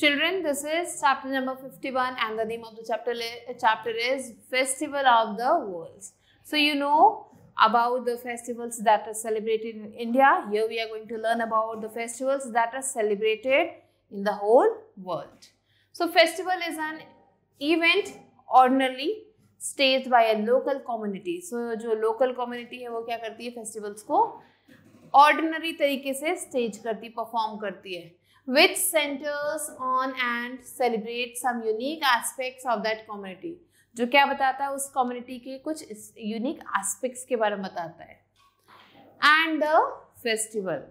Children, this is chapter number 51 and the name of the chapter, chapter is Festival of the Worlds. So you know about the festivals that are celebrated in India. Here we are going to learn about the festivals that are celebrated in the whole world. So festival is an event ordinarily staged by a local community. So jo local community hai wo kya karti hai festivals ko ordinary तरीके से stage करती perform करती है which centers on and celebrates some unique aspects of that community जो क्या बताता है उस कम्युनिटी के कुछ यूनिक एस्पेक्ट्स के बारे में बताता है and the festival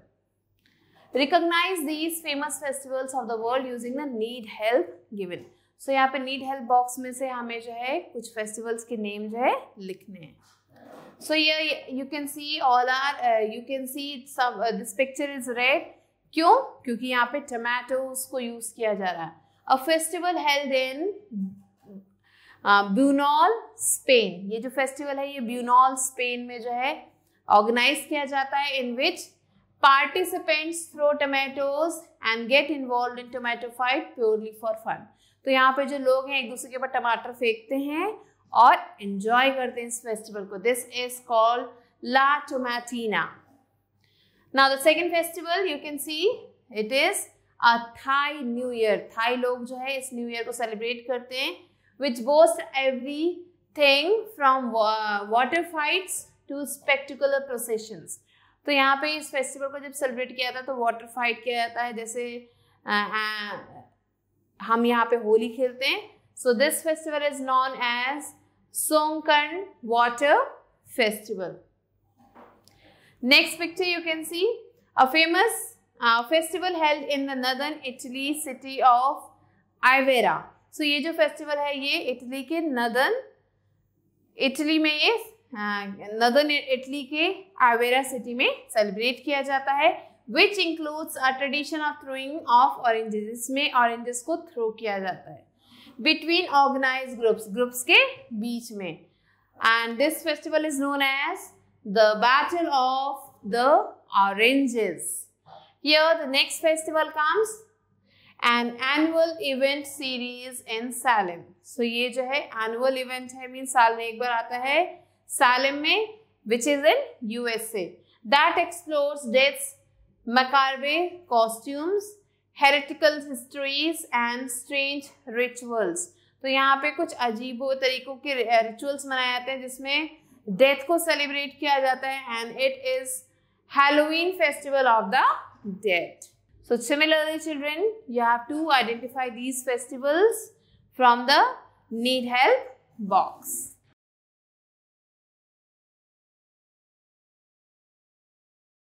recognize these famous festivals of the world using the need help given so यहाँ पे नीड हेल्प बॉक्स में से हमें जो है कुछ फेस्टिवल्स के नेम जो है लिखने हैं सो ये you can see all are you can see this picture is red क्यों क्योंकि यहाँ पे टमाटोज को यूज किया जा रहा है a festival held in Bunol Spain ये जो फेस्टिवल है ये ब्यूनॉल स्पेन में जो है ऑर्गेनाइज किया जाता है in which participants throw tomatoes and get involve in tomato fight purely for fun तो यहाँ पे जो लोग हैं एक दूसरे के ऊपर टमाटर फेंकते हैं और एंजॉय करते हैं इस फेस्टिवल को this is called La Tomatina now the second festival you can see it is a thai new year thai log jo hai is new year ko celebrate karte hain which boasts everything from water fights to spectacular processions तो यहाँ पे इस festival को जब celebrate किया जाता है तो वाटर फाइट किया जाता है जैसे आ, आ, हम यहाँ पे होली खेलते हैं so this festival is known as Songkran water festival Next picture you can see a famous uh, festival held in the northern Italy city of Ivera. So ये जो festival है ये इटली के northern इटली में ये northern uh, Italy के आवेरा city में celebrate किया जाता है which includes a tradition of throwing of oranges इसमें ऑरेंजेस को थ्रो किया जाता है बिटवीन ऑर्गेनाइज ग्रुप्स ग्रुप्स के बीच में and this festival is known as the battle of the oranges. Here the next festival comes an annual event series in Salem. So ye jo hai annual event hai means saal mein ek bar aata hai Salem mein which is in USA that explores deaths, macabre costumes, heretical histories and strange rituals. तो यहाँ पे कुछ अजीबो तरीकों के rituals मनाए जाते हैं जिसमें डेथ को सेलिब्रेट किया जाता है and it is Halloween festival of the death so similarly children you have to identify these festivals from the need help box